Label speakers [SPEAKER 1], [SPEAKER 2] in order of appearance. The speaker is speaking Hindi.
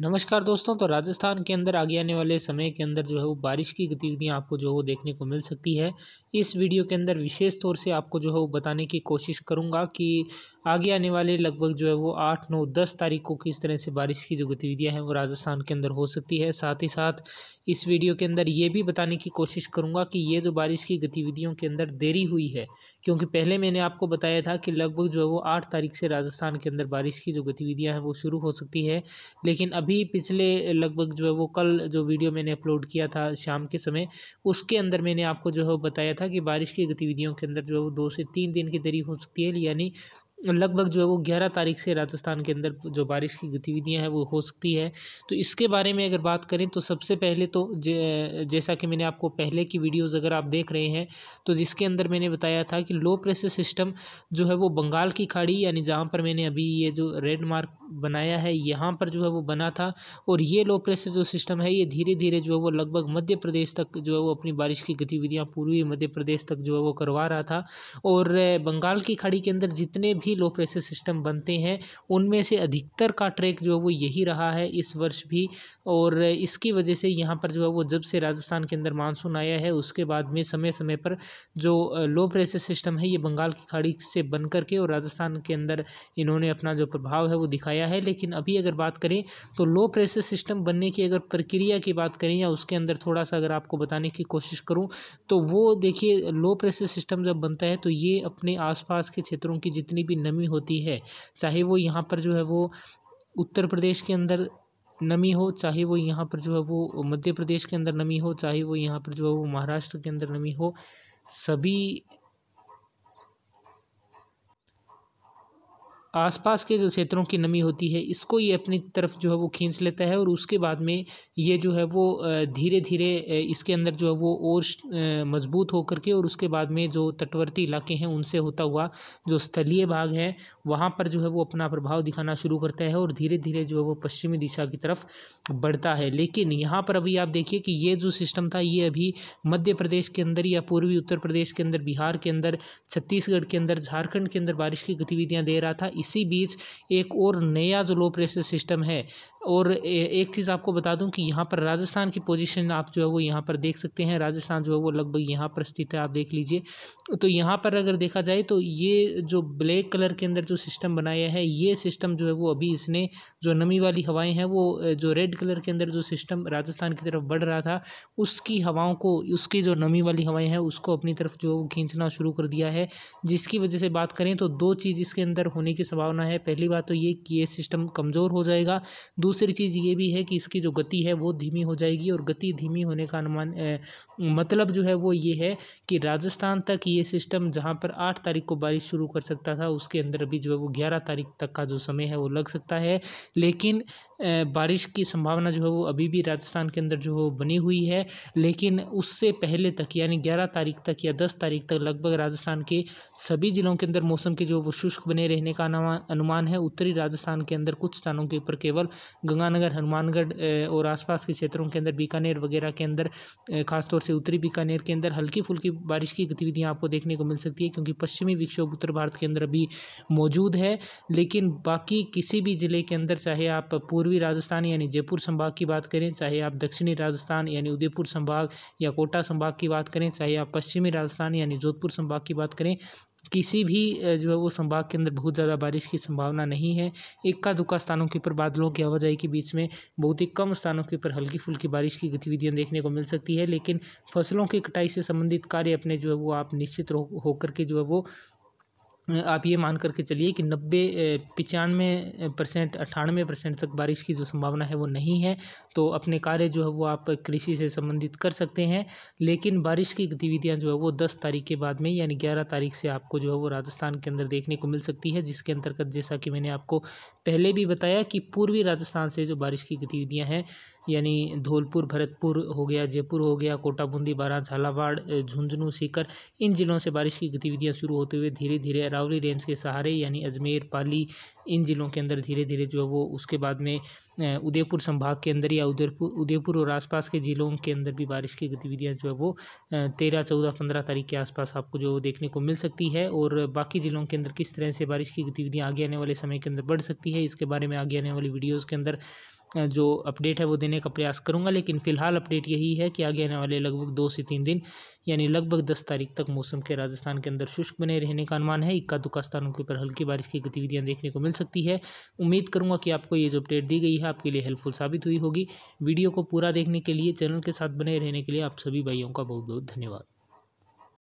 [SPEAKER 1] नमस्कार दोस्तों तो राजस्थान के अंदर आगे आने वाले समय के अंदर जो है वो बारिश की गतिविधियाँ आपको जो है वो देखने को मिल सकती है इस वीडियो के अंदर विशेष तौर से आपको जो है वो बताने की कोशिश करूँगा कि आगे आने वाले लगभग जो है वो आठ नौ दस तारीख को किस तरह से बारिश की जो गतिविधियाँ हैं वो राजस्थान के अंदर हो सकती है साथ ही साथ इस वीडियो के अंदर ये भी बताने की कोशिश करूँगा कि ये जो बारिश की गतिविधियों के अंदर देरी हुई है क्योंकि पहले मैंने आपको बताया था कि लगभग जो है वो आठ तारीख से राजस्थान के अंदर बारिश की जो गतिविधियाँ हैं वो शुरू हो सकती है लेकिन अब अभी पिछले लगभग जो है वो कल जो वीडियो मैंने अपलोड किया था शाम के समय उसके अंदर मैंने आपको जो है बताया था कि बारिश की गतिविधियों के अंदर जो है वो दो से तीन दिन की देरी हो सकती है यानी लगभग जो है वो ग्यारह तारीख से राजस्थान के अंदर जो बारिश की गतिविधियां हैं वो हो सकती है तो इसके बारे में अगर बात करें तो सबसे पहले तो जैसा कि मैंने आपको पहले की वीडियोस अगर आप देख रहे हैं तो जिसके अंदर मैंने बताया था कि लो प्रेशर सिस्टम जो है वो बंगाल की खाड़ी यानी जहाँ पर मैंने अभी ये जो रेड मार्क बनाया है यहाँ पर जो है वो बना था और ये लो प्रेशर जो सिस्टम है ये धीरे धीरे जो है वो लगभग मध्य प्रदेश तक जो है वो अपनी बारिश की गतिविधियाँ पूर्वी मध्य प्रदेश तक जो है वो करवा रहा था और बंगाल की खाड़ी के अंदर जितने भी लो प्रेशर सिस्टम बनते हैं उनमें से अधिकतर का ट्रैक जो है वो यही रहा है इस वर्ष भी और इसकी वजह से यहाँ पर जो है वो जब से राजस्थान के अंदर मानसून आया है उसके बाद में समय समय पर जो लो प्रेशर सिस्टम है ये बंगाल की खाड़ी से बन करके और राजस्थान के अंदर इन्होंने अपना जो प्रभाव है वो दिखाया आया है लेकिन अभी अगर बात करें तो लो प्रेशर सिस्टम बनने की अगर प्रक्रिया की बात करें या उसके अंदर थोड़ा सा अगर आपको बताने की कोशिश करूँ तो वो देखिए लो प्रेशर सिस्टम जब बनता है तो ये अपने आसपास के क्षेत्रों की जितनी भी नमी होती है चाहे वो यहाँ पर जो है वो उत्तर प्रदेश के अंदर नमी हो चाहे वो यहाँ पर जो है वो मध्य प्रदेश के अंदर नमी हो चाहे वो यहाँ पर जो है वो महाराष्ट्र के अंदर नमी हो सभी आसपास के जो क्षेत्रों की नमी होती है इसको ये अपनी तरफ जो है वो खींच लेता है और उसके बाद में ये जो है वो धीरे धीरे इसके अंदर जो है वो और मजबूत होकर के और उसके बाद में जो तटवर्ती इलाके हैं उनसे होता हुआ जो स्थलीय भाग है वहाँ पर जो है वो अपना प्रभाव दिखाना शुरू करता है और धीरे धीरे जो है वो पश्चिमी दिशा की तरफ बढ़ता है लेकिन यहाँ पर अभी आप देखिए कि ये जो सिस्टम था ये अभी मध्य प्रदेश के अंदर या पूर्वी उत्तर प्रदेश के अंदर बिहार के अंदर छत्तीसगढ़ के अंदर झारखंड के अंदर बारिश की गतिविधियाँ दे रहा था इस इसी बीच एक और नया जो लो प्रेशर सिस्टम है और एक चीज़ आपको बता दूं कि यहाँ पर राजस्थान की पोजीशन आप जो है वो यहाँ पर देख सकते हैं राजस्थान जो है वो लगभग यहाँ पर स्थित है आप देख लीजिए तो यहाँ पर अगर देखा जाए तो ये जो ब्लैक कलर के अंदर जो सिस्टम बनाया है ये सिस्टम जो है वो अभी इसने जो नमी वाली हवाएं हैं वो जो रेड कलर के अंदर जो सिस्टम राजस्थान की तरफ बढ़ रहा था उसकी हवाओं को उसकी जो नमी वाली हवाएं हैं उसको अपनी तरफ जो खींचना शुरू कर दिया है जिसकी वजह से बात करें तो दो चीज़ इसके अंदर होने की संभावना है पहली बात तो ये कि ये सिस्टम कमज़ोर हो जाएगा दूसरी चीज़ ये भी है कि इसकी जो गति है वो धीमी हो जाएगी और गति धीमी होने का अनुमान मतलब जो है वो ये है कि राजस्थान तक ये सिस्टम जहाँ पर आठ तारीख को बारिश शुरू कर सकता था उसके अंदर अभी जो है वो ग्यारह तारीख तक का जो समय है वो लग सकता है लेकिन बारिश की संभावना जो है वो अभी भी राजस्थान के अंदर जो है वो बनी हुई है लेकिन उससे पहले तक यानी ग्यारह तारीख तक या दस तारीख तक लगभग राजस्थान के सभी ज़िलों के अंदर मौसम के जो वो शुष्क बने रहने का अनुमान है उत्तरी राजस्थान के अंदर कुछ स्थानों के ऊपर केवल गंगानगर हनुमानगढ़ और आसपास के क्षेत्रों के अंदर बीकानेर वगैरह के अंदर खासतौर से उत्तरी बीकानेर के अंदर हल्की फुल्की बारिश की गतिविधियाँ आपको देखने को मिल सकती है क्योंकि पश्चिमी विक्षोभ उत्तर भारत के अंदर अभी मौजूद है लेकिन बाकी किसी भी ज़िले के अंदर चाहे आप पूर्व पूर्वी राजस्थान यानी जयपुर संभाग की बात करें चाहे आप दक्षिणी राजस्थान यानी उदयपुर संभाग या कोटा संभाग की बात करें चाहे आप पश्चिमी राजस्थान यानी जोधपुर संभाग की बात करें किसी भी जो है वो संभाग के अंदर बहुत ज़्यादा बारिश की संभावना नहीं है इक्का दुक्का स्थानों के ऊपर बादलों की आवाजाही के बीच में बहुत ही कम स्थानों के ऊपर हल्की फुल्की बारिश की गतिविधियां देखने को मिल सकती है लेकिन फसलों की कटाई से संबंधित कार्य अपने जो है वो आप निश्चित होकर के जो है वो आप ये मान करके चलिए कि नब्बे पचानवे परसेंट अट्ठानवे परसेंट तक बारिश की जो संभावना है वो नहीं है तो अपने कार्य जो है वो आप कृषि से संबंधित कर सकते हैं लेकिन बारिश की गतिविधियां जो है वो दस तारीख के बाद में यानी ग्यारह तारीख से आपको जो है वो राजस्थान के अंदर देखने को मिल सकती है जिसके अंतर्गत जैसा कि मैंने आपको पहले भी बताया कि पूर्वी राजस्थान से जो बारिश की गतिविधियाँ हैं यानी धौलपुर भरतपुर हो गया जयपुर हो गया कोटा बूंदी बारा झालावाड़ झुंझुनू सीकर इन जिलों से बारिश की गतिविधियाँ शुरू होते हुए धीरे धीरे अरावली रेंज के सहारे यानी अजमेर पाली इन जिलों के अंदर धीरे धीरे जो है वो उसके बाद में उदयपुर संभाग के अंदर या उदयपुर उदयपुर और आसपास के ज़िलों के अंदर भी बारिश की गतिविधियाँ जो है वो तेरह चौदह पंद्रह तारीख के आसपास आपको जो देखने को मिल सकती है और बाकी ज़िलों के अंदर किस तरह से बारिश की गतिविधियाँ आगे आने वाले समय के अंदर बढ़ सकती है इसके बारे में आगे आने वाली वीडियोज़ के अंदर जो अपडेट है वो देने का प्रयास करूंगा लेकिन फ़िलहाल अपडेट यही है कि आगे आने वाले लगभग दो से तीन दिन यानी लगभग दस तारीख तक मौसम के राजस्थान के अंदर शुष्क बने रहने का अनुमान है इक्का दुक्का स्थानों के ऊपर हल्की बारिश की गतिविधियाँ देखने को मिल सकती है उम्मीद करूंगा कि आपको ये जो अपडेट दी गई है आपके लिए हेल्पफुल साबित हुई होगी वीडियो को पूरा देखने के लिए चैनल के साथ बने रहने के लिए आप सभी भाइयों का बहुत बहुत धन्यवाद